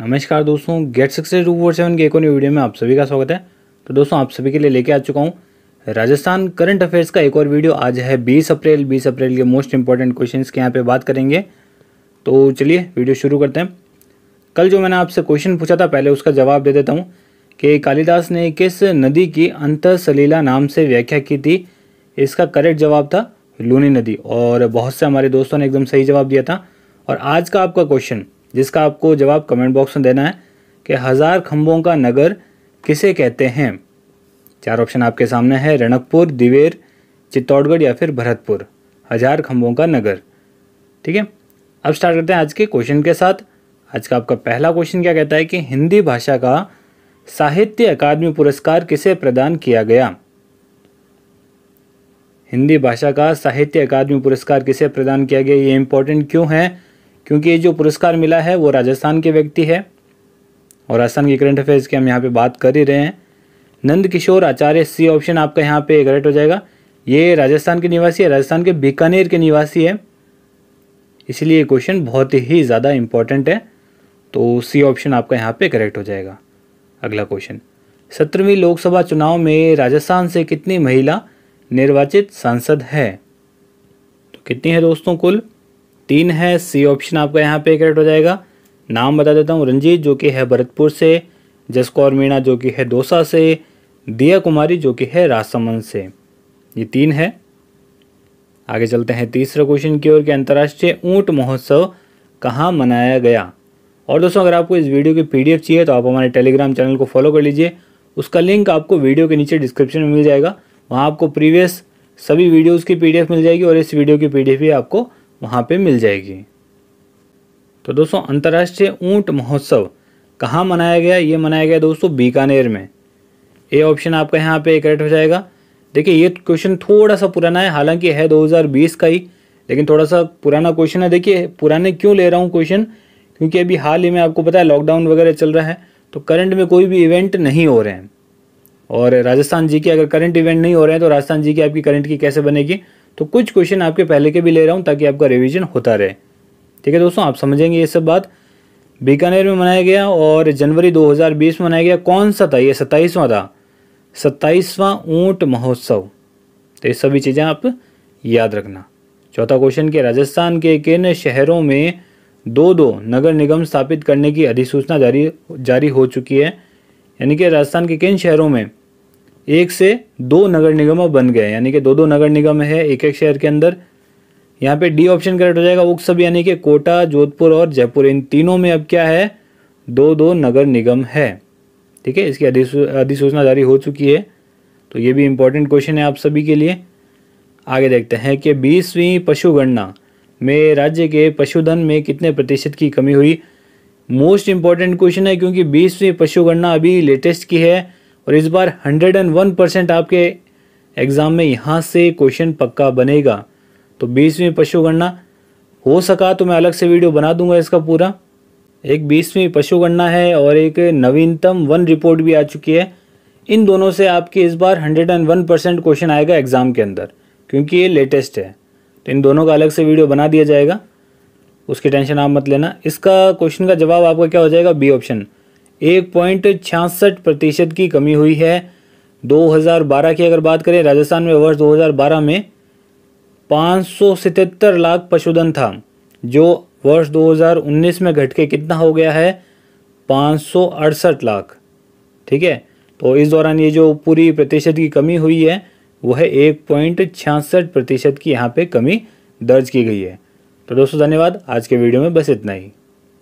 नमस्कार दोस्तों get success two four seven के एक और वीडियो में आप सभी का स्वागत है तो दोस्तों आप सभी के लिए लेके आ चुका हूँ राजस्थान करंट अफेयर्स का एक और वीडियो आज है 20 अप्रैल 20 अप्रैल के मोस्ट इंपॉर्टेंट क्वेश्चन के यहाँ पे बात करेंगे तो चलिए वीडियो शुरू करते हैं कल जो मैंने आपसे क्वेश्चन पूछा था पहले उसका जवाब दे देता हूँ कि कालिदास ने किस नदी की सलीला नाम से व्याख्या की थी इसका करेक्ट जवाब था लूनी नदी और बहुत से हमारे दोस्तों ने एकदम सही जवाब दिया था और आज का आपका क्वेश्चन जिसका आपको जवाब कमेंट बॉक्स में देना है कि हज़ार खम्भों का नगर किसे कहते हैं चार ऑप्शन आपके सामने है रणकपुर दिवेर चित्तौड़गढ़ या फिर भरतपुर हज़ार खम्भों का नगर ठीक है अब स्टार्ट करते हैं आज के क्वेश्चन के साथ आज का आपका पहला क्वेश्चन क्या कहता है कि हिंदी भाषा का साहित्य अकादमी पुरस्कार किसे प्रदान किया गया हिंदी भाषा का साहित्य अकादमी पुरस्कार किसे प्रदान किया गया ये इम्पोर्टेंट क्यों है क्योंकि ये जो पुरस्कार मिला है वो राजस्थान के व्यक्ति है और राजस्थान के करंट अफेयर्स की हम यहाँ पे बात कर ही रहे हैं नंद किशोर आचार्य सी ऑप्शन आपका यहाँ पे करेक्ट हो जाएगा ये राजस्थान के निवासी है राजस्थान के बीकानेर के निवासी है इसलिए ये क्वेश्चन बहुत ही ज़्यादा इम्पॉर्टेंट है तो सी ऑप्शन आपका यहाँ पे करेक्ट हो जाएगा अगला क्वेश्चन सत्रहवीं लोकसभा चुनाव में राजस्थान से कितनी महिला निर्वाचित सांसद है तो कितनी है दोस्तों कुल तीन है सी ऑप्शन आपका यहाँ पे करेक्ट हो जाएगा नाम बता देता हूँ रंजीत जो कि है भरतपुर से जसकौर मीणा जो कि है दोसा से दिया कुमारी जो कि है राजसमंद से ये तीन है आगे चलते हैं तीसरे क्वेश्चन की ओर कि अंतर्राष्ट्रीय ऊँट महोत्सव कहाँ मनाया गया और दोस्तों अगर आपको इस वीडियो की पीडीएफ चाहिए तो आप हमारे टेलीग्राम चैनल को फॉलो कर लीजिए उसका लिंक आपको वीडियो के नीचे डिस्क्रिप्शन में मिल जाएगा वहाँ आपको प्रीवियस सभी वीडियोज़ की पीडीएफ मिल जाएगी और इस वीडियो की पीडीएफ भी आपको वहाँ पे मिल जाएगी तो दोस्तों अंतर्राष्ट्रीय ऊँट महोत्सव कहाँ मनाया गया ये मनाया गया दोस्तों बीकानेर में ए ऑप्शन आपका यहाँ पे करेक्ट हो जाएगा देखिए ये क्वेश्चन थोड़ा सा पुराना है हालांकि है 2020 का ही लेकिन थोड़ा सा पुराना क्वेश्चन है देखिए पुराने क्यों ले रहा हूँ क्वेश्चन क्योंकि अभी हाल ही में आपको पता है लॉकडाउन वगैरह चल रहा है तो करंट में कोई भी इवेंट नहीं हो रहे हैं और राजस्थान जी के अगर करंट इवेंट नहीं हो रहे हैं तो राजस्थान जी की आपकी करंट की कैसे बनेगी तो कुछ क्वेश्चन आपके पहले के भी ले रहा हूँ ताकि आपका रिविजन होता रहे ठीक है दोस्तों आप समझेंगे ये सब बात बीकानेर में मनाया गया और जनवरी 2020 में मनाया गया कौन सा था ये सत्ताईसवां था सत्ताईसवां ऊंट महोत्सव तो ये सभी चीज़ें आप याद रखना चौथा क्वेश्चन के राजस्थान के किन शहरों में दो दो नगर निगम स्थापित करने की अधिसूचना जारी जारी हो चुकी है यानी कि राजस्थान के किन शहरों में एक से दो नगर निगम बन गए यानी कि दो दो नगर निगम है एक एक शहर के अंदर यहाँ पे डी ऑप्शन करेक्ट हो जाएगा उक सब यानी कि कोटा जोधपुर और जयपुर इन तीनों में अब क्या है दो दो नगर निगम है ठीक है इसकी अधिसूचना जारी हो चुकी है तो ये भी इम्पोर्टेंट क्वेश्चन है आप सभी के लिए आगे देखते हैं कि बीसवीं पशुगणना में राज्य के पशुधन में कितने प्रतिशत की कमी हुई मोस्ट इम्पॉर्टेंट क्वेश्चन है क्योंकि बीसवीं पशुगणना अभी लेटेस्ट की है और इस बार 101 परसेंट आपके एग्ज़ाम में यहाँ से क्वेश्चन पक्का बनेगा तो बीसवीं पशुगणना हो सका तो मैं अलग से वीडियो बना दूंगा इसका पूरा एक बीसवीं पशुगणना है और एक नवीनतम वन रिपोर्ट भी आ चुकी है इन दोनों से आपके इस बार 101 परसेंट क्वेश्चन आएगा एग्ज़ाम के अंदर क्योंकि ये लेटेस्ट है तो इन दोनों का अलग से वीडियो बना दिया जाएगा उसकी टेंशन आप मत लेना इसका क्वेश्चन का जवाब आपका क्या हो जाएगा बी ऑप्शन एक पॉइंट छियासठ प्रतिशत की कमी हुई है 2012 की अगर बात करें राजस्थान में वर्ष 2012 में पाँच लाख पशुधन था जो वर्ष 2019 में घट के कितना हो गया है पाँच लाख ठीक है तो इस दौरान ये जो पूरी प्रतिशत की कमी हुई है वह एक पॉइंट छियासठ प्रतिशत की यहाँ पे कमी दर्ज की गई है तो दोस्तों धन्यवाद आज के वीडियो में बस इतना ही